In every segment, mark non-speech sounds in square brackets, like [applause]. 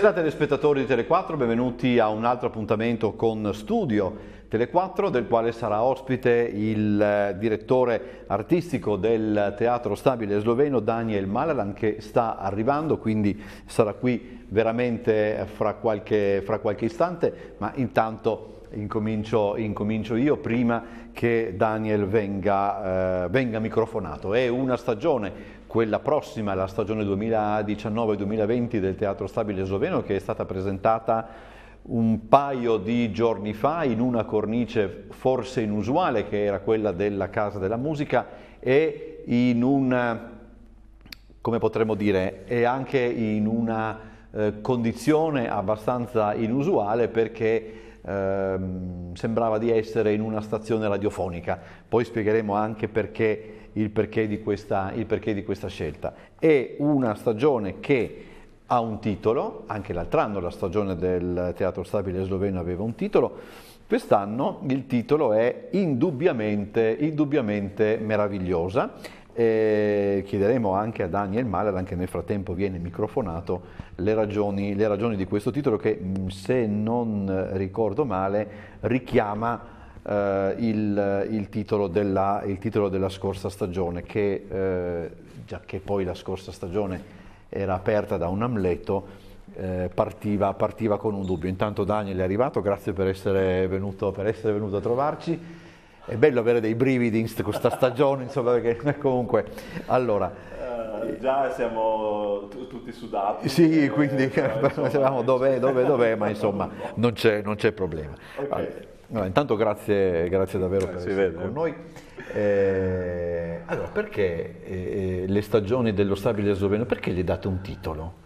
Buonasera telespettatori di Tele4, benvenuti a un altro appuntamento con Studio Tele4 del quale sarà ospite il eh, direttore artistico del Teatro Stabile Sloveno Daniel Malalan che sta arrivando, quindi sarà qui veramente fra qualche, fra qualche istante, ma intanto Incomincio, incomincio, io prima che Daniel venga, eh, venga, microfonato. È una stagione, quella prossima, la stagione 2019-2020 del Teatro Stabile Sloveno che è stata presentata un paio di giorni fa in una cornice forse inusuale che era quella della Casa della Musica e in un, come potremmo dire, e anche in una eh, condizione abbastanza inusuale perché ehm, sembrava di essere in una stazione radiofonica. Poi spiegheremo anche perché, il, perché di questa, il perché di questa scelta. È una stagione che ha un titolo, anche l'altro anno la stagione del Teatro Stabile Sloveno aveva un titolo, quest'anno il titolo è indubbiamente, indubbiamente meravigliosa e chiederemo anche a Daniel Mahler, anche nel frattempo viene microfonato, le ragioni, le ragioni di questo titolo che, mm, se non ricordo male, richiama eh, il, il, titolo della, il, titolo della, scorsa stagione, che, eh, già che poi la scorsa stagione era aperta da un Amleto, eh, partiva, partiva, con un dubbio. Intanto Daniel è arrivato, grazie per essere venuto, per essere venuto a trovarci è bello avere dei brividi in questa stagione, insomma, perché [laughs] comunque... Allora, eh, già siamo t- tutti sudati. Sì, eh, quindi pensavamo eh, [laughs] dov'è, dov'è, dov'è, ma insomma non c'è, non c'è problema. Okay. Allora, intanto grazie, grazie davvero grazie eh, per essere vede. con noi. Eh, allora, perché eh, le stagioni dello Stabile Sloveno, perché gli date un titolo?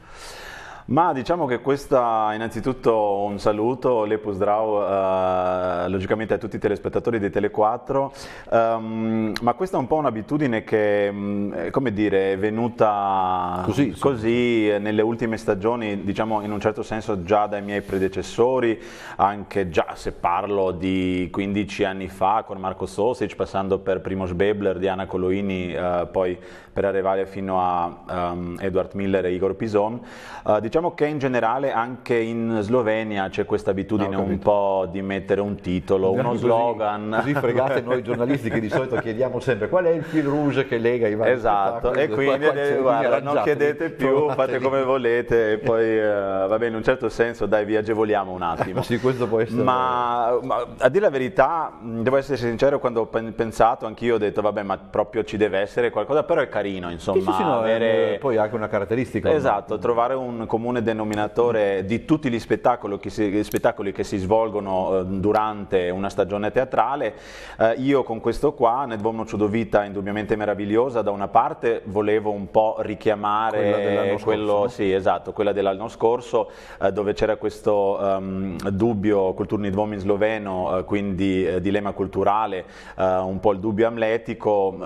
Ma diciamo che questa, innanzitutto un saluto, Lepus Drau, eh, logicamente a tutti i telespettatori di Tele4, um, ehm, ma questa è un po' un'abitudine che, mm, come dire, è venuta così, sì. nelle ultime stagioni, diciamo in un certo senso già dai miei predecessori, anche già se parlo di 15 anni fa con Marco Sosic, passando per Primo Sbebler, Diana Coloini, eh, poi per arrivare fino a um, ehm, Edward Miller e Igor Pison, eh, diciamo Diciamo che in generale anche in Slovenia c'è questa abitudine no, un po' di mettere un titolo, uno così, slogan. Così fregate noi giornalisti che di solito chiediamo sempre qual è il fil rouge che lega i vari Esatto, e cioè, quindi guarda, guarda, non chiedete più, fate come volete e poi uh, va bene, in un certo senso dai vi agevoliamo un attimo. [laughs] sì, questo può essere. Ma, ma, a dire la verità, devo essere sincero, quando ho pensato anch'io ho detto vabbè ma proprio ci deve essere qualcosa, però è carino insomma. Sì, sì, no, avere... Eh, poi anche una caratteristica. Esatto, trovare un comune comune denominatore di tutti gli spettacoli che si, spettacoli che si svolgono eh, durante una stagione teatrale. Eh, io con questo qua, Ned Vomno Ciudovita, indubbiamente meravigliosa, da una parte volevo un po' richiamare quello, sì, esatto, quella dell'anno scorso, eh, dove c'era questo um, dubbio Kulturni Dvom in sloveno, eh, quindi eh, dilemma culturale, eh, un po' il dubbio amletico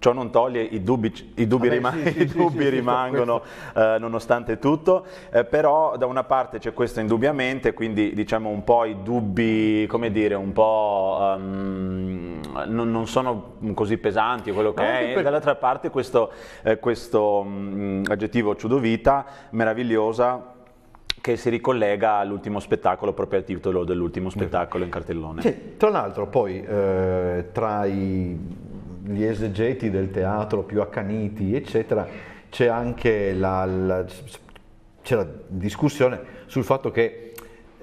Ciò non toglie i dubbi, i dubbi, rimang- [laughs] sì, sì, i dubbi sì, rimangono eh, nonostante tutto, eh, però da una parte c'è questo indubbiamente, quindi diciamo un po' i dubbi, come dire, un po' um, non, non, sono così pesanti quello che Ma è, per... dall'altra parte questo, eh, questo um, aggettivo ciudovita meravigliosa che si ricollega all'ultimo spettacolo, proprio al titolo dell'ultimo spettacolo in cartellone. Sì, tra l'altro poi eh, tra i gli esegeti del teatro più accaniti, eccetera, c'è anche la, la, c'è la discussione sul fatto che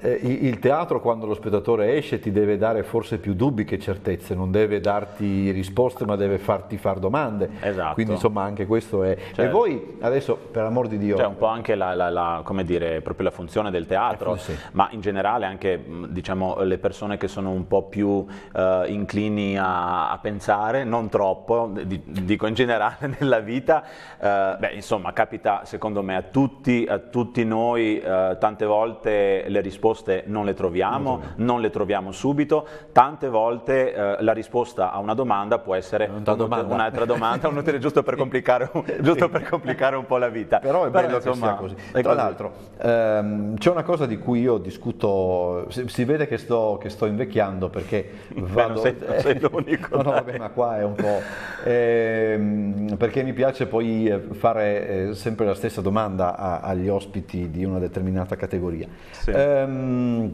eh, il teatro quando lo spettatore esce ti deve dare forse più dubbi che certezze, non deve darti risposte ma deve farti fare domande. Esatto. Quindi insomma anche questo è... Certo. E voi adesso per amor di Dio... C'è cioè, un po' anche la, la, la, dire, la funzione del teatro, eh, sì. ma in generale anche mm, diciamo, le persone che sono un po' più eh, inclini a, a, pensare, non troppo, di, dico in generale [laughs] nella vita, eh, beh, insomma capita secondo me a tutti, a tutti noi eh, tante volte le risposte risposte non le troviamo, non le troviamo subito, tante volte eh, la risposta a una domanda può essere domanda. un'altra domanda, un utile giusto, per [laughs] complicare, giusto per complicare un po' la vita. Però è Però insomma, che così. Tra così. l'altro ehm, c'è una cosa di cui io discuto, si, si vede che sto, che sto, invecchiando perché [laughs] vado... Beh, non sei, sei l'unico. [laughs] no, no, vabbè, ma qua è un po'... Ehm, perché mi piace poi eh, fare eh, sempre la stessa domanda a, agli ospiti di una determinata categoria. Sì. Ehm, ehm,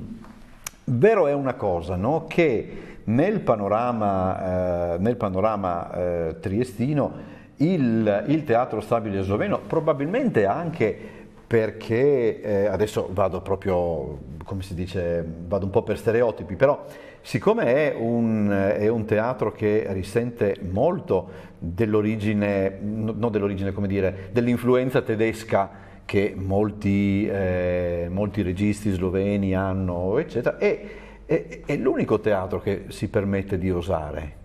vero è una cosa, no? che nel panorama, eh, nel panorama eh, triestino il, il, Teatro Stabile Sloveno, probabilmente anche perché, eh, adesso vado proprio, come si dice, vado un po' per stereotipi, però siccome è un, è un teatro che risente molto dell'origine, no, dell'origine, come dire, dell'influenza tedesca, che molti, eh, molti registi sloveni hanno, eccetera, e, e, è l'unico teatro che si permette di osare.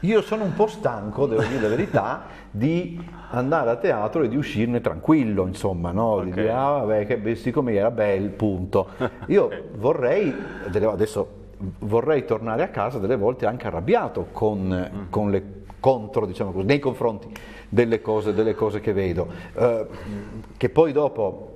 Io sono un po' stanco, devo dire la verità, di andare a teatro e di uscirne tranquillo, insomma, no? Di okay. dire, ah vabbè, che, come era bel, punto. Io [laughs] okay. vorrei, adesso vorrei tornare a casa delle volte anche arrabbiato con, mm. con le contro, diciamo così, nei confronti delle cose, delle cose che vedo. Eh, che poi dopo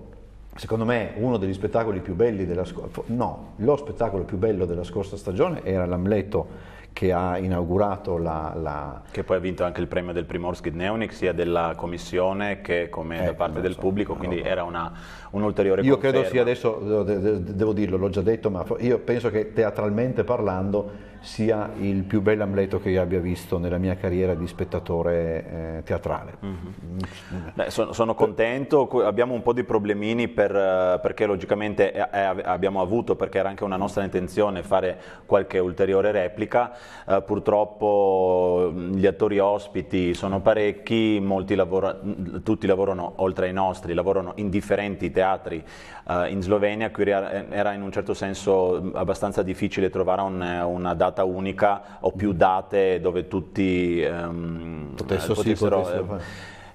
secondo me uno degli spettacoli più belli della scorsa no, lo spettacolo più bello della scorsa stagione era l'Amleto che ha inaugurato la, la... che poi ha vinto anche il premio del Primorsky Neonic sia della commissione che come eh, da ecco, parte del so, pubblico no, quindi no. era una, un'ulteriore io conferma. credo sia adesso devo dirlo l'ho già detto ma io penso che teatralmente parlando sia il più bello Amleto che io abbia visto nella mia carriera di spettatore eh, teatrale. Mm-hmm. Beh, sono, sono, contento, abbiamo un po' di problemini per, eh, perché logicamente è, è, abbiamo avuto, perché era anche una nostra intenzione fare qualche ulteriore replica, eh, purtroppo gli attori ospiti sono parecchi, molti lavora, tutti lavorano oltre ai nostri, lavorano in differenti teatri eh, in Slovenia, qui era in un certo senso abbastanza difficile trovare un, eh, una data data unica o più date dove tutti ehm, potessero... Sì, potessero ehm,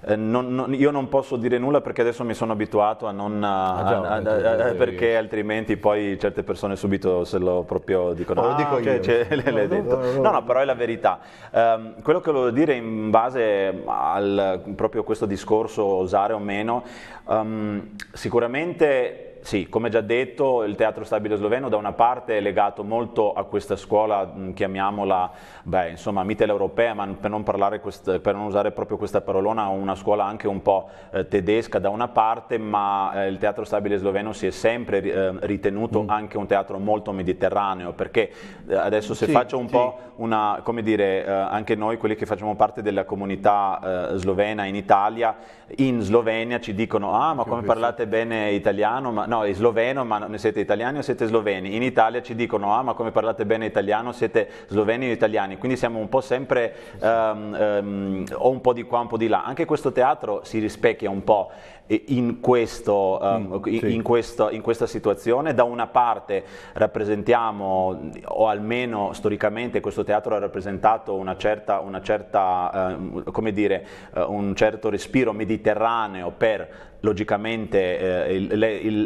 eh, non, non, io non posso dire nulla perché adesso mi sono abituato a non... ah, già, a, a, a perché altrimenti poi certe persone subito se lo proprio dicono... Oh, ah, lo dico cioè, io. Cioè, [laughs] no, l'hai no, detto. No, no, no, però è la verità. Um, quello che volevo dire in base al proprio questo discorso, osare o meno, um, sicuramente sì, come già detto, il teatro stabile sloveno da una parte è legato molto a questa scuola, mm, chiamiamola, beh, insomma, mitteleuropea, ma per non, quest- per non, usare proprio questa parolona, una scuola anche un po' eh, tedesca da una parte, ma eh, il teatro stabile sloveno si è sempre eh, ritenuto mm. anche un teatro molto mediterraneo, perché eh, adesso se sì, faccio un sì. po' una, come dire, eh, anche noi, quelli che facciamo parte della comunità eh, slovena in Italia, in Slovenia ci dicono, ah, ma come parlate bene italiano? Ma, no, no, è sloveno, ma ne siete italiani o siete sloveni? In Italia ci dicono, ah, ma come parlate bene italiano, siete sloveni o italiani? Quindi siamo un po' sempre um, um, o un po' di qua, un po' di là. Anche questo teatro si rispecchia un po' in, questo, um, mm, sì. in, questo, in questa situazione. Da una parte rappresentiamo, o almeno storicamente questo teatro ha rappresentato una certa, una certa uh, come dire, uh, un certo respiro mediterraneo per logicamente eh, il,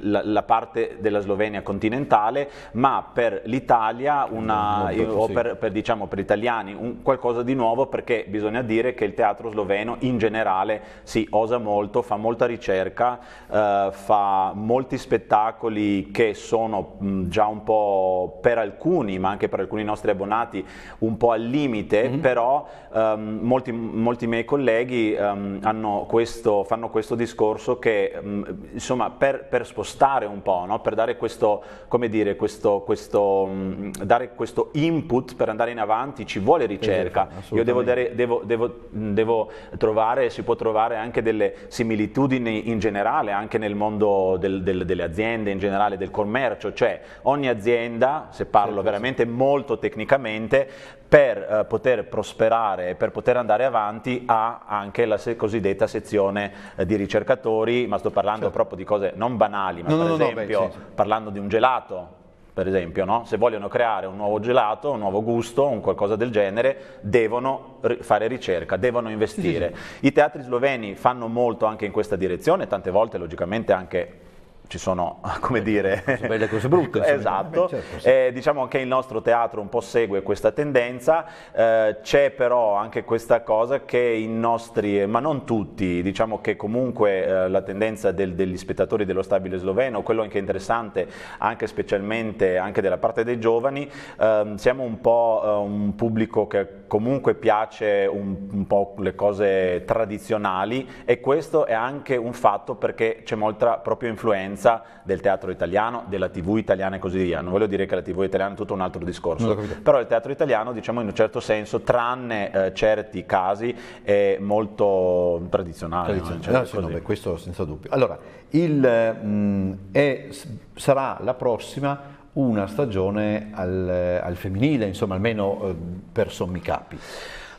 il, la parte della Slovenia continentale, ma per l'Italia una, no, eh, o per, per, diciamo, per, gli italiani un, qualcosa di nuovo perché bisogna dire che il teatro sloveno in generale si osa molto, fa molta ricerca, eh, fa molti spettacoli che sono mh, mm, già un po' per alcuni, ma anche per alcuni nostri abbonati, un po' al limite, mm-hmm. però ehm, molti, molti, miei colleghi ehm, questo, fanno questo discorso che che mh, mm, insomma per, per, spostare un po', no? per dare questo, come dire, questo, questo, mh, mm, dare questo input per andare in avanti ci vuole ricerca. Esatto, Io devo, dare, devo, devo, mm, devo, trovare, si può trovare anche delle similitudini in generale, anche nel mondo del, del, delle aziende, in generale del commercio, cioè ogni azienda, se parlo certo, veramente sì. molto tecnicamente, per eh, poter prosperare e per poter andare avanti ha anche la se- cosiddetta sezione eh, di ricercatori ma sto parlando certo. proprio di cose non banali, ma no, per no, esempio, no, beh, sì. parlando di un gelato, per esempio, no? se vogliono creare un nuovo gelato, un nuovo gusto, un qualcosa del genere, devono fare ricerca, devono investire. Sì, sì, sì. I teatri sloveni fanno molto anche in questa direzione, tante volte logicamente anche ci sono, [laughs] come dire... Cose belle cose brutte. [laughs] esatto. Beh, certo, sì. eh, diciamo che il nostro teatro un po' segue questa tendenza, eh, c'è però anche questa cosa che i nostri, eh, ma non tutti, diciamo che comunque eh, la tendenza del, degli spettatori dello stabile sloveno, quello anche interessante, anche specialmente anche della parte dei giovani, ehm, siamo un po' eh, un pubblico che comunque piace un, un po' le cose tradizionali e questo è anche un fatto perché c'è molta proprio influenza presenza del teatro italiano, della TV italiana e così via. Non voglio dire che la TV italiana è tutto un altro discorso, però il teatro italiano, diciamo in un certo senso, tranne eh, certi casi, è molto tradizionale. tradizionale. No? Certo no, sì, no, beh, questo senza dubbio. Allora, il, mh, mm, è, sarà la prossima una stagione al, al femminile, insomma, almeno eh, per sommi capi.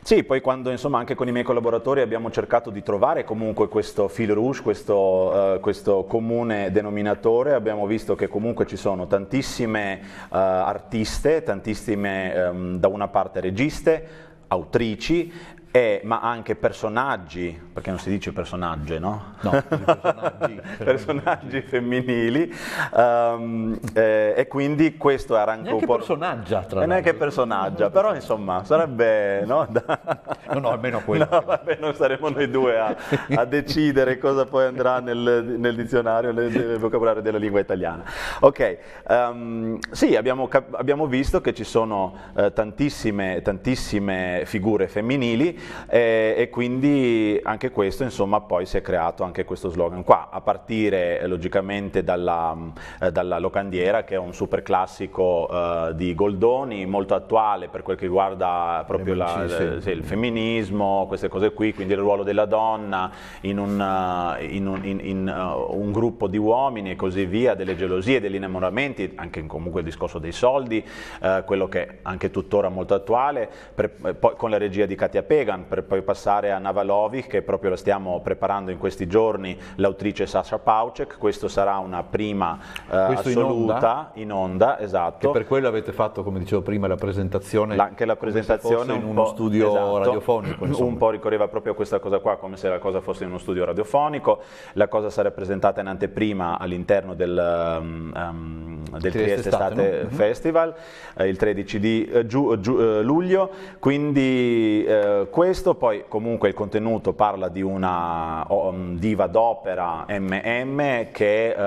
Sì, poi quando insomma anche con i miei collaboratori abbiamo cercato di trovare comunque questo fil rouge, questo, uh, questo comune denominatore, abbiamo visto che comunque ci sono tantissime uh, artiste, tantissime um, da una parte registe, autrici, eh, ma anche personaggi, perché non si dice personaggi, no? No, personaggi, [laughs] personaggi femminili. Um, eh, e quindi questo arranca un po'. personaggia, tra eh, l'altro. Non è che personaggia, però insomma sarebbe. No, da... [laughs] no, no, almeno [laughs] quello. No, vabbè, non saremo noi due a, a decidere cosa poi andrà nel, nel, dizionario, nel, vocabolario della lingua italiana. Ok, um, sì, abbiamo, cap- abbiamo, visto che ci sono eh, tantissime, tantissime figure femminili eh, e quindi anche questo insomma poi si è creato anche questo slogan qua, a partire eh, logicamente dalla, mm, eh, dalla locandiera che è un super classico eh, di Goldoni, molto attuale per quel che riguarda proprio la, eh, sì, il femminismo, queste cose qui, quindi il ruolo della donna in un, eh, in un, in, in, uh, un gruppo di uomini e così via, delle gelosie, degli innamoramenti, anche comunque il discorso dei soldi, quello che è anche tuttora molto attuale, per, poi con la regia di Katia Pega, Reagan per poi passare a Navalovic che proprio la stiamo preparando in questi giorni l'autrice Sasha Paucek, questo sarà una prima eh, assoluta in onda? in onda, esatto. Che per quello avete fatto come dicevo prima la presentazione, la, anche la presentazione in uno studio esatto, radiofonico. Insomma. Un po' ricorreva proprio a questa cosa qua come se la cosa fosse in uno studio radiofonico, la cosa sarà presentata in anteprima all'interno del, um, um, del Trieste Estate no? Mhm. Festival eh, il 13 di eh, giu, giu, eh, luglio, quindi eh, questo, poi comunque il contenuto parla di una um, diva d'opera MM che è um,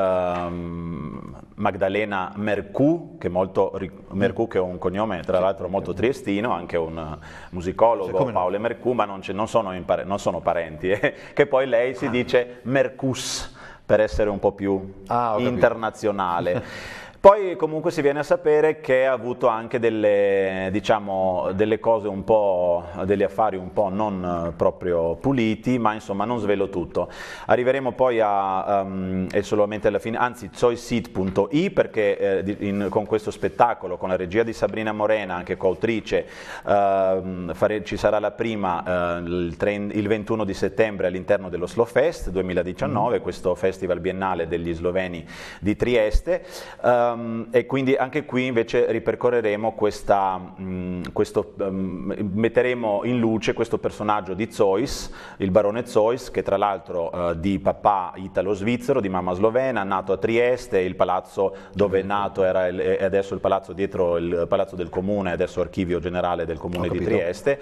ehm, Magdalena Mercù, che, molto, Mercù che è un cognome tra l'altro molto triestino, anche un eh, musicologo cioè, Paolo no? Mercù, ma non, non, sono impar- non, sono parenti, [laughs] eh, che poi lei si ah. dice Mercus per essere un po' più ah, internazionale. [laughs] Poi comunque si viene a sapere che ha avuto anche delle, diciamo, delle cose un po', degli affari un po' non eh, proprio puliti, ma insomma non svelo tutto. Arriveremo poi a, um, e solamente alla fine, anzi choiceseat.i perché eh, in, con questo spettacolo, con la regia di Sabrina Morena, anche coautrice, eh, fare, ci sarà la prima eh, il, 30, il, 21 di settembre all'interno dello Slow Fest 2019, mm. questo festival biennale degli sloveni di Trieste. Ehm, Um, e quindi anche qui invece ripercorreremo questa, um, questo, um, metteremo in luce questo personaggio di Zois, il barone Zois, che tra l'altro uh, di papà italo-svizzero, di mamma slovena, nato a Trieste, il palazzo dove è nato era il, è adesso il palazzo dietro il palazzo del comune, adesso archivio generale del comune di Trieste,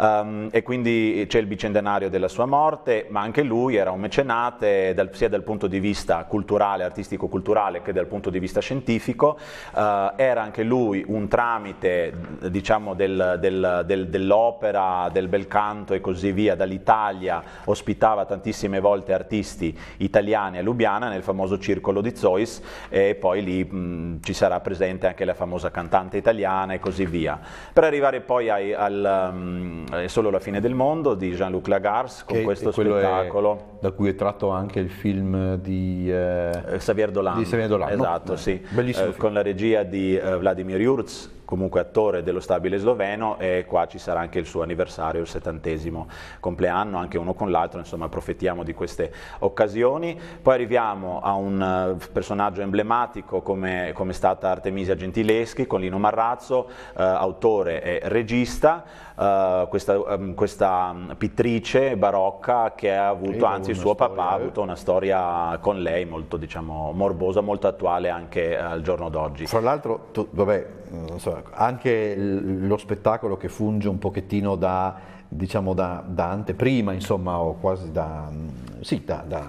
ehm, e quindi c'è il bicentenario della sua morte, ma anche lui era un mecenate dal, sia dal punto di vista culturale, artistico-culturale, che dal punto di vista scientifico, scientifico, eh, era anche lui un tramite diciamo, del, del, del, dell'opera, del bel canto e così via dall'Italia, ospitava tantissime volte artisti italiani a Lubiana nel famoso circolo di Zeus e poi lì mh, ci sarà presente anche la famosa cantante italiana e così via. Per arrivare poi ai, al um, Solo la fine del mondo di Jean-Luc Lagarce con questo spettacolo. È, da cui è tratto anche il film di eh, Xavier Dolan. Di Xavier Dolan. Esatto, no? sì eh, con la regia di eh, Vladimir Jurz, comunque attore dello stabile sloveno e qua ci sarà anche il suo anniversario, il settantesimo compleanno, anche uno con l'altro, insomma approfittiamo di queste occasioni. Poi arriviamo a un uh, personaggio emblematico come, come, è stata Artemisia Gentileschi con Lino Marrazzo, uh, autore e regista, eh, questa, um, questa, mm, pittrice barocca che ha avuto, anzi suo storia, papà ha eh. avuto una storia con lei molto diciamo, morbosa, molto attuale anche al giorno d'oggi. Fra l'altro, tu, vabbè, mm, so, anche l- lo spettacolo che funge un pochettino da, diciamo, da, da anteprima, insomma, o quasi da, mm, sì, da, da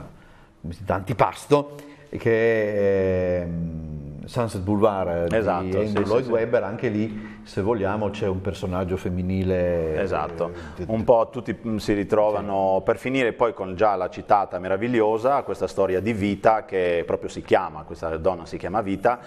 antipasto, che è Sunset Boulevard eh, esatto, di Andrew sì, Lloyd sì, Webber, anche lì se vogliamo c'è un personaggio femminile. Esatto, eh, un po' tutti mm, si ritrovano sì. per finire poi con già la citata meravigliosa, questa storia di vita che proprio si chiama, questa donna si chiama Vita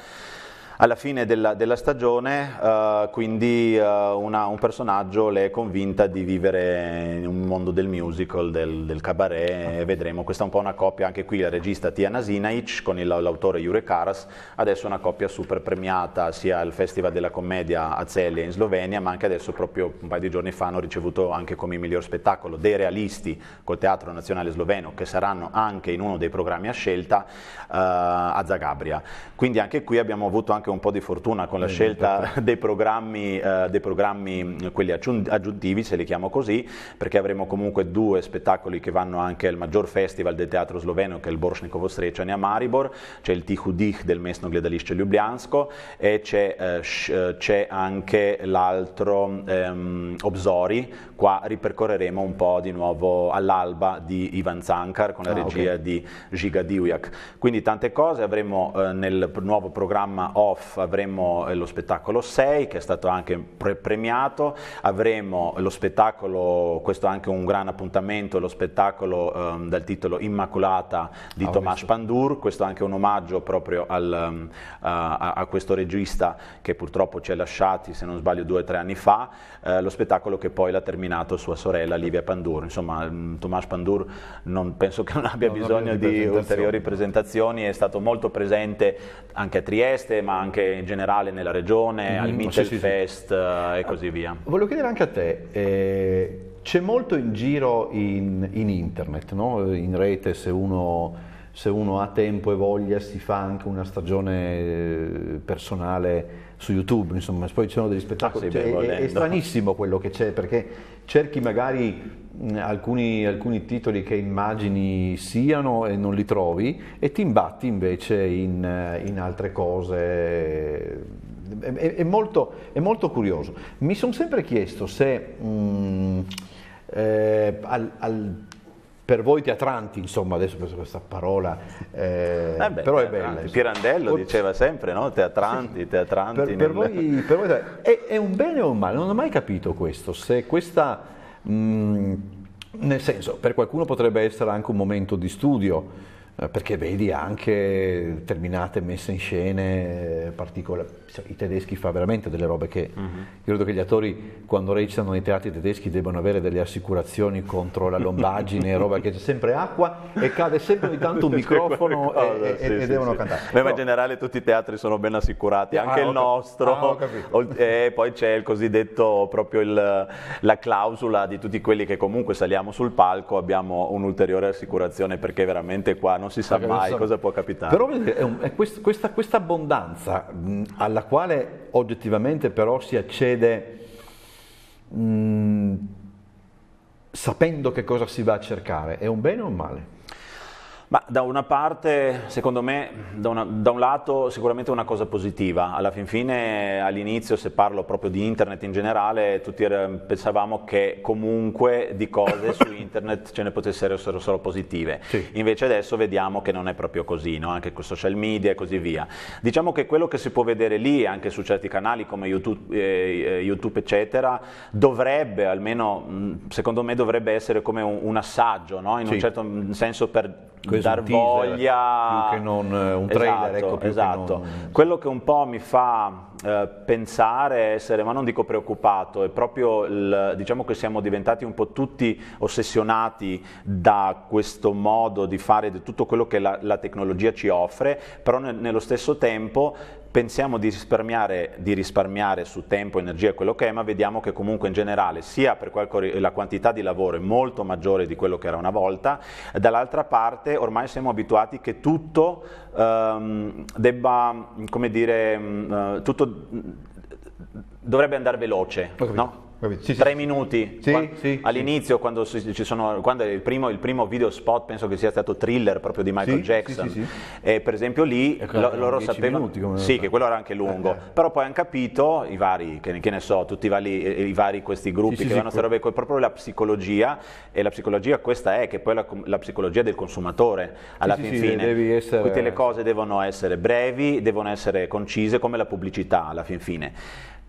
alla fine della, della stagione, uh, quindi uh, una, un personaggio le è convinta di vivere in un mondo del musical, del, del cabaret, e vedremo, questa è un po' una coppia, anche qui la regista Tiana Sinaic con il, l'autore Jure Karas, adesso una coppia super premiata sia al Festival della Commedia a Celje in Slovenia, ma anche adesso proprio un paio di giorni fa hanno ricevuto anche come miglior spettacolo dei realisti col Teatro Nazionale Sloveno, che saranno anche in uno dei programmi a scelta uh, a Zagabria. Quindi anche qui abbiamo avuto anche anche un po' di fortuna con la eh, scelta esatto. [laughs] dei programmi, eh, dei programmi mm, quelli aggiuntivi, se li chiamo così, perché avremo comunque due spettacoli che vanno anche al maggior festival del teatro sloveno, che è il Borsnikovo Strečani a Maribor, c'è il Tihu Dich del Mesno Gledališče Ljubljansko e c'è, eh, eh, c'è anche l'altro ehm, Obzori, qua ripercorreremo un po' di nuovo all'alba di Ivan Zankar con la ah, regia okay. di Giga Diujak. Quindi tante cose avremo eh, nel nuovo programma O off avremo eh, lo spettacolo 6 che è stato anche pre- premiato, avremo lo spettacolo, questo è anche un gran appuntamento, lo spettacolo um, dal titolo Immacolata di ah, Tomás Pandur, questo è anche un omaggio proprio al, um, a, a, questo regista che purtroppo ci ha lasciati se non sbaglio due o tre anni fa eh, lo spettacolo che poi l'ha terminato sua sorella Livia Pandur. Insomma, mm, Tommaso Pandur non, penso che non abbia non bisogno di, di ulteriori presentazioni, è stato molto presente anche a Trieste, ma anche in generale nella regione, mm, al oh, Mittelfest sì, sì. Eh, e così via. Ah, volevo chiedere anche a te, eh, c'è molto in giro in, in internet, no? in rete se uno se uno ha tempo e voglia si fa anche una stagione eh, personale su YouTube, insomma, poi ci sono degli spettacoli, cioè, è, è, stranissimo quello che c'è, perché cerchi magari mm, alcuni, alcuni, titoli che immagini siano e non li trovi e ti imbatti invece in, eh, in altre cose è, è, molto, è, molto, curioso. Mi sono sempre chiesto se mh, mm, eh, al, al, per voi teatranti, insomma, adesso penso questa parola, eh, eh beh, però è bella. Pirandello o... diceva sempre, no? Teatranti, sì. teatranti. Per, nel... per voi, per voi è, è, un bene o un male? Non ho mai capito questo, se questa, mh, mm, nel senso, per qualcuno potrebbe essere anche un momento di studio, eh, perché vedi anche determinate messe in scene eh, particolari. Cioè, I tedeschi fanno veramente delle robe che uh-huh. io credo che gli attori quando recitano nei teatri tedeschi debbano avere delle assicurazioni contro la lombagine, [laughs] roba che c'è sempre acqua e cade sempre ogni tanto un microfono qualcosa, e, sì, e, sì, e, devono sì. cantare. Beh, ma in generale tutti i teatri sono ben assicurati, ah, anche ah, il nostro. Ah, e poi c'è il cosiddetto proprio il, la clausola di tutti quelli che comunque saliamo sul palco, abbiamo un'ulteriore assicurazione perché veramente qua non si sa mai sono... cosa può capitare. Però è un, è quest, questa, questa, abbondanza mh, mm, alla quale oggettivamente però si accede mh, mm, sapendo che cosa si va a cercare, è un bene o un male? Ma da una parte, secondo me, da, una, da, un lato sicuramente una cosa positiva. Alla fin fine, all'inizio, se parlo proprio di internet in generale, tutti pensavamo che comunque di cose su [coughs] internet ce ne potessero essere solo positive. Sì. Invece adesso vediamo che non è proprio così, no? anche con social media e così via. Diciamo che quello che si può vedere lì, anche su certi canali come YouTube, eh, eh YouTube eccetera, dovrebbe, almeno mm, secondo me, dovrebbe essere come un, un assaggio, no? in sì. un certo senso per dar teaser, voglia più che non eh, un trailer ecco, esatto, ecco, esatto. Che non... quello che un po' mi fa eh, pensare, essere, ma non dico preoccupato, è proprio, il, diciamo che siamo diventati un po' tutti ossessionati da questo modo di fare, di tutto quello che la, la tecnologia ci offre, però ne, nello stesso tempo pensiamo di risparmiare, di risparmiare, su tempo, energia e quello che è, ma vediamo che comunque in generale, sia per la quantità di lavoro è molto maggiore di quello che era una volta, dall'altra parte ormai siamo abituati che tutto ehm, debba, come dire, mm, eh, tutto dovrebbe andare veloce, no? sì, tre sì. minuti sì, all'inizio quando, sono, quando il, primo, il, primo, video spot penso che sia stato thriller proprio di Michael Jackson e per esempio lì ecco, lo, loro sapevano sì che quello era anche lungo eh, eh, però poi hanno capito i vari che, che ne so tutti i vari, i vari questi gruppi che vanno a robe ecco, proprio la psicologia e la psicologia questa è che poi la, la psicologia del consumatore alla fin fine essere... tutte le cose devono essere brevi devono essere concise come la pubblicità alla fin fine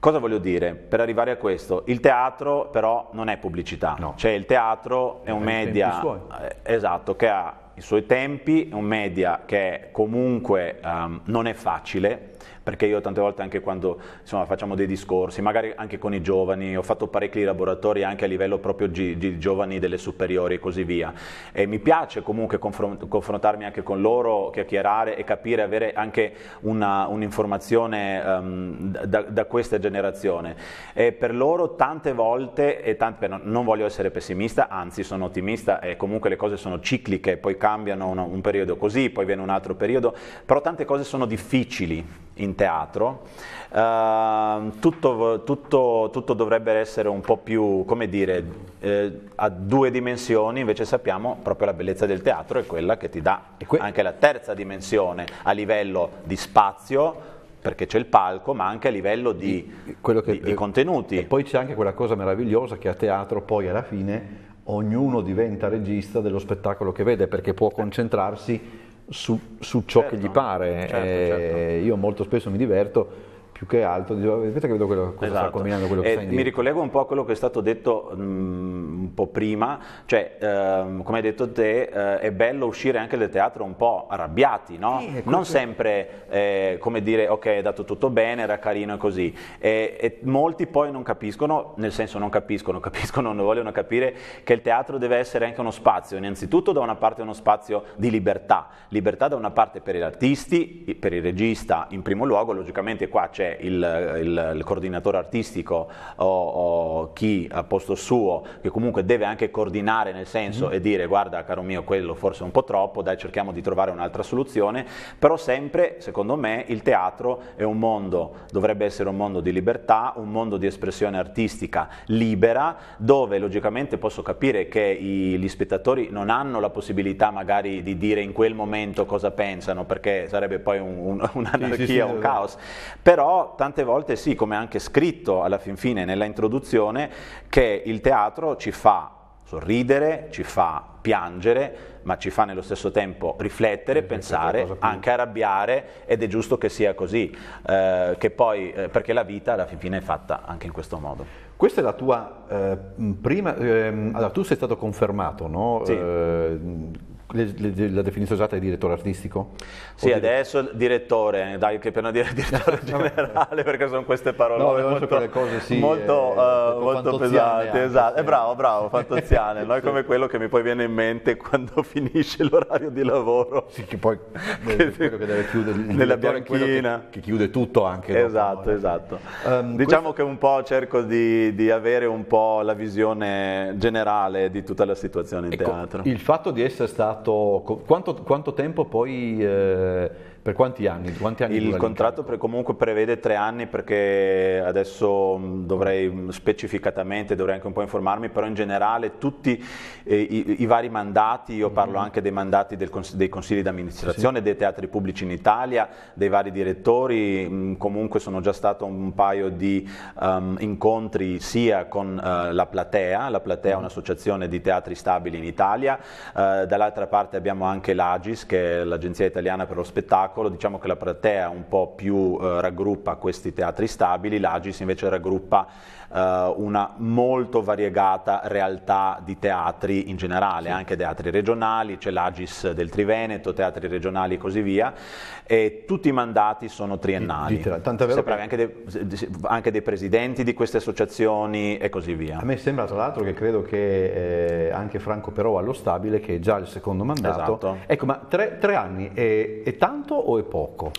Cosa voglio dire? Per arrivare a questo, il teatro però non è pubblicità, no. cioè il teatro è un è media eh, esatto, che ha i suoi tempi, è un media che comunque um, non è facile, perché io tante volte anche quando insomma, facciamo dei discorsi, magari anche con i giovani, ho fatto parecchi laboratori anche a livello proprio di gi- giovani delle superiori e così via, e mi piace comunque confrontarmi anche con loro, chiacchierare e capire, avere anche una, un'informazione um, da, da, questa generazione. E per loro tante volte, e tante, non voglio essere pessimista, anzi sono ottimista, e comunque le cose sono cicliche, poi cambiano un, un periodo così, poi viene un altro periodo, però tante cose sono difficili in teatro. Uh, tutto, tutto, tutto, dovrebbe essere un po' più, come dire, eh, a due dimensioni, invece sappiamo proprio la bellezza del teatro è quella che ti dà anche la terza dimensione a livello di spazio, perché c'è il palco, ma anche a livello di, che, di, di contenuti. E poi c'è anche quella cosa meravigliosa che a teatro poi alla fine ognuno diventa regista dello spettacolo che vede, perché può concentrarsi su, su ciò certo, che gli certo, pare. Certo, eh, certo. Io molto spesso mi diverto più che altro, aspetta che vedo quello, cosa esatto. sta combinando quello eh, che eh, stai Mi ricollego un po' a quello che è stato detto mh, mm, un po' prima, cioè ehm, come hai detto te eh, è bello uscire anche dal teatro un po' arrabbiati, no? eh, non sempre eh, come dire ok è dato tutto bene, era carino e così, e, e molti poi non capiscono, nel senso non capiscono, [laughs] capiscono, non vogliono capire che il teatro deve essere anche uno spazio, innanzitutto da una parte uno spazio di libertà, libertà da una parte per gli artisti, per il regista in primo luogo, logicamente qua c'è invece il, il, il coordinatore artistico o, o, chi a posto suo, che comunque deve anche coordinare nel senso mm -hmm. e dire guarda caro mio quello forse è un po' troppo, dai cerchiamo di trovare un'altra soluzione, però sempre secondo me il teatro è un mondo, dovrebbe essere un mondo di libertà, un mondo di espressione artistica libera, dove logicamente posso capire che i, gli spettatori non hanno la possibilità magari di dire in quel momento cosa pensano, perché sarebbe poi un'anarchia, un, un, [laughs] un, sì, sì, sì, un caos, però tante volte sì, come anche scritto alla fin fine nella introduzione, che il teatro ci fa sorridere, ci fa piangere, ma ci fa nello stesso tempo riflettere, esatto, pensare, anche arrabbiare ed è giusto che sia così, eh, che poi, eh, perché la vita alla fin fine è fatta anche in questo modo. Questa è la tua eh, prima, ehm, allora tu sei stato confermato, no? Sì. Eh, la definizione usata è direttore artistico? Sì, dire... adesso direttore, eh, dai che per dire direttore [laughs] generale perché sono queste parole no, molto, cose, sì, molto, eh, uh, molto pesanti, anche, esatto, sì. eh, bravo, bravo, fantoziane, non è [laughs] come quello che mi poi viene in mente [laughs] quando finisce l'orario di lavoro. Sì, che poi che, eh, quello che deve chiudere, nella bianchina. Che, che, chiude tutto anche. Esatto, dopo, esatto. Um, diciamo questo... che un po' cerco di, di, avere un po' la visione generale di tutta la situazione in ecco, teatro. Il fatto di essere stato stato... Quanto, quanto tempo poi... Eh, per quanti anni? Quanti anni il contratto pre- comunque prevede tre anni perché adesso mm, dovrei specificatamente, dovrei anche un po' informarmi, però in generale tutti eh, i, i, vari mandati, io parlo mhm. anche dei mandati cons- dei consigli di amministrazione, sì. dei teatri pubblici in Italia, dei vari direttori, mh, mm, comunque sono già stato un paio di um, incontri sia con uh, la Platea, la Platea è mhm. un'associazione di teatri stabili in Italia, uh, dall'altra parte abbiamo anche l'Agis che è l'Agenzia Italiana per lo Spettacolo, spettacolo, diciamo che la platea un po' più eh, raggruppa questi teatri stabili, l'Agis invece raggruppa eh, una molto variegata realtà di teatri in generale, sì. anche teatri regionali, c'è l'Agis del Triveneto, teatri regionali e così via, e tutti i mandati sono triennali. Tant'è vero Sempre che... anche, dei, anche, dei, presidenti di queste associazioni e così via. A me sembra tra l'altro che credo che eh, anche Franco Però allo stabile, che è già il secondo mandato, esatto. ecco ma tre, tre anni è, è tanto o è poco?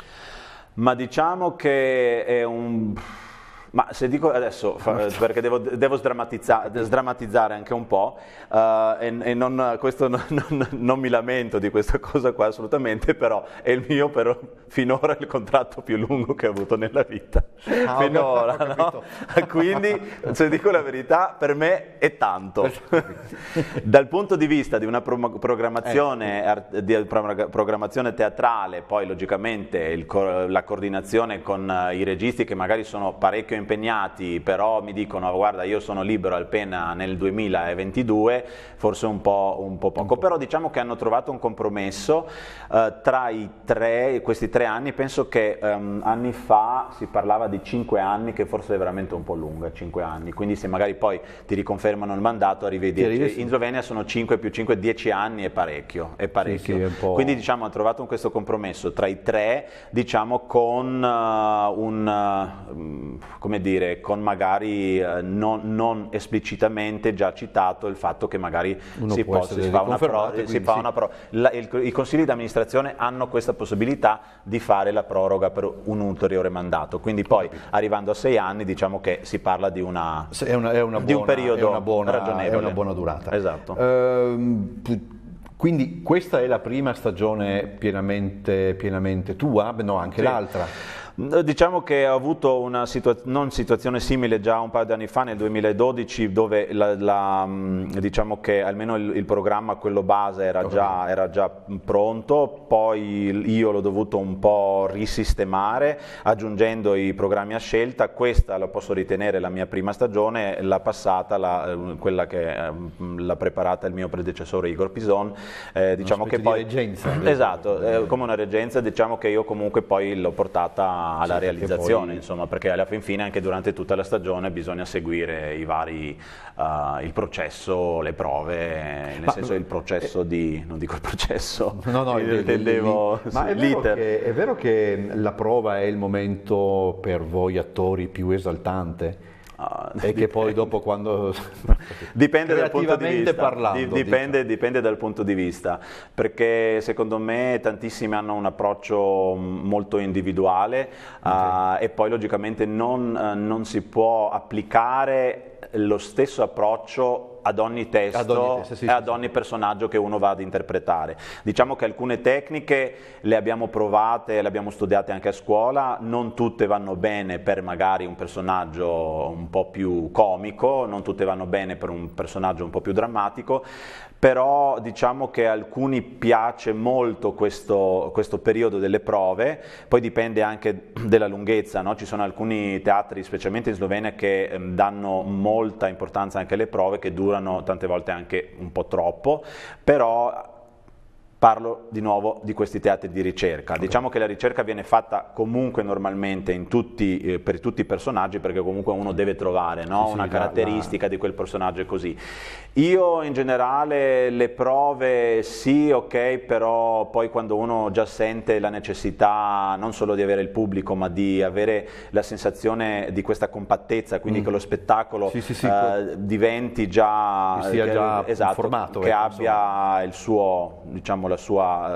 Ma diciamo che è un ma se dico adesso, perché devo, devo sdrammatizza, sdrammatizzare anche un po', uh, e, e non, non, [laughs] non, non, mi lamento di questa cosa qua assolutamente, però è il mio per, finora il contratto più lungo che ho avuto nella vita. Ah, finora, no? [laughs] Quindi, se dico la verità, per me è tanto. [laughs] Dal punto di vista di una pro- programmazione, eh. art- di pro- programmazione, teatrale, poi logicamente il, la coordinazione con i registi che magari sono parecchio importanti, impegnati, però mi dicono guarda io sono libero appena nel 2022, forse un po', un po poco, però diciamo che hanno trovato un compromesso eh, tra tre, questi tre anni, penso che ehm, anni fa si parlava di cinque anni, che forse è veramente un po' lunga, cinque anni, quindi se magari poi ti riconfermano il mandato arrivederci. in Slovenia sono cinque più cinque, dieci anni è parecchio, è parecchio. Sì, sì, è quindi diciamo hanno trovato un, questo compromesso tra i tre, diciamo con uh, un... Uh, come dire, con magari eh, non, non, esplicitamente già citato il fatto che magari Uno si, può, si fa una proroga. Sì. Pro, I consigli di amministrazione hanno questa possibilità di fare la proroga per un ulteriore mandato, quindi poi arrivando a sei anni diciamo che si parla di, una, è una, è una buona, un periodo è buona, ragionevole. È una buona durata. Esatto. Ehm, quindi questa è la prima stagione pienamente, pienamente tua, no anche sì. l'altra. Mm, diciamo che ho avuto una situa- non situazione simile già un paio di anni fa, nel 2012, dove la, la, mm, diciamo che almeno il, il, programma, quello base, era, okay. già, era già pronto, poi io l'ho dovuto un po' risistemare aggiungendo i programmi a scelta, questa la posso ritenere la mia prima stagione, la passata, la, eh, quella che eh, mm, l'ha preparata il mio predecessore Igor Pison, eh, diciamo che poi... Di reggenza. [clears throat] Diciamo. Esatto, eh, come una reggenza, diciamo che io comunque poi l'ho portata A, alla, sì, realizzazione, poi... insomma, perché alla fin fine anche durante tutta la stagione bisogna seguire i vari, uh, il processo, le prove, nel ma, senso il processo eh, di, non dico il processo, [laughs] no, no, intendevo sì, ma è è vero che la prova è il momento per voi attori più esaltante? Ah, e che poi dopo quando... dipende, dal punto di vista, parlando, dipende, diciamo. dipende dal punto di vista, perché secondo me tantissimi hanno un approccio mm, molto individuale ah, okay. uh, e poi logicamente non, uh, non si può applicare lo stesso approccio ad ogni testo, ad ogni testo sì, e sì, ad sì. ogni personaggio che uno va ad interpretare. Diciamo che alcune tecniche le abbiamo provate, le abbiamo studiate anche a scuola, non tutte vanno bene per magari un personaggio un po' più comico, non tutte vanno bene per un personaggio un po' più drammatico, però diciamo che a alcuni piace molto questo, questo periodo delle prove, poi dipende anche dalla lunghezza, no? ci sono alcuni teatri, specialmente in Slovenia, che ehm, danno molta importanza anche alle prove, che durano tante volte anche un po' troppo, però Parlo di nuovo di questi teatri di ricerca. Okay. Diciamo che la ricerca viene fatta comunque normalmente tutti, eh, per tutti i personaggi perché comunque uno deve trovare no? sì, una caratteristica la... di quel personaggio e così. Io in generale le prove sì, ok, però poi quando uno già sente la necessità non solo di avere il pubblico ma di avere la sensazione di questa compattezza, quindi mm. che lo spettacolo sì, sì, eh, diventi già, che, già eh, esatto, formato, che eh, abbia insomma. il suo, diciamo, la sua,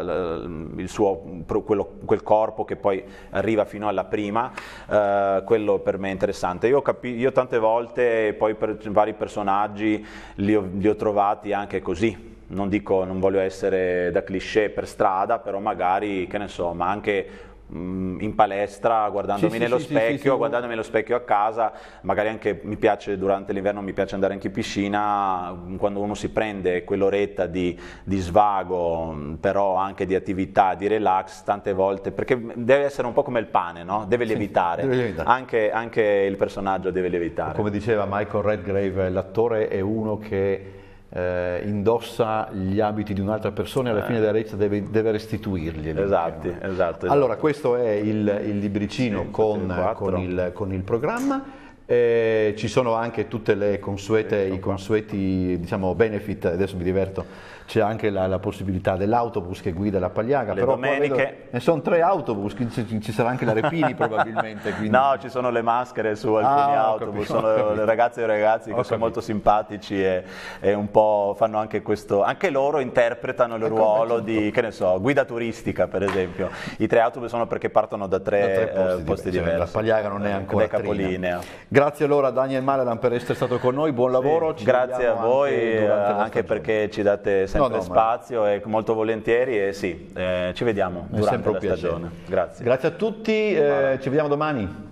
il suo, quello, quel corpo che poi arriva fino alla prima, eh, quello per me è interessante. Io, capi, io, tante volte poi per vari personaggi li ho, li ho trovati anche così, non dico, non voglio essere da cliché per strada, però magari, che ne so, ma anche Mm, in palestra, guardandomi sì, nello sì, specchio, sì, guardandomi nello specchio a casa, magari anche mi piace durante l'inverno mi piace andare anche in piscina, mm, quando uno si prende quell'oretta di, di svago, mm, però anche di attività, di relax, tante volte, perché deve essere un po' come il pane, no? deve lievitare, deve lievitare. Anche, anche il personaggio deve lievitare. Come diceva Michael Redgrave, l'attore è uno che eh, indossa gli abiti di un'altra persona e alla eh. fine della retta deve, deve restituirli. Esatto, diciamo. esatto, esatto, Allora questo è il, il libricino sì, con, con, il, con il programma. Eh, ci sono anche tutte le consuete, i consueti diciamo, benefit, adesso mi diverto, c'è anche la, la possibilità dell'autobus che guida la Pagliaga, le però domeniche... vedo, ne sono tre autobus, ci, ci sarà anche la Repini [laughs] probabilmente. Quindi... No, ci sono le maschere su ah, alcuni ah, autobus, capito, sono le ragazze e i ragazzi che capito. sono molto simpatici e, e, un po' fanno anche questo, anche loro interpretano il ecco ruolo di, che ne so, guida turistica per esempio. I tre autobus sono perché partono da tre, da tre posti, eh, posti diversi. Cioè, la Pagliaga non è eh, ancora capolinea. Grazie allora a Daniel Maladan per essere stato con noi, buon lavoro. Sì, grazie a voi, anche perché ci date sempre sempre no, spazio e molto volentieri e sì, eh, ci vediamo è durante la stagione. Grazie. Grazie a tutti, eh, ci vediamo domani.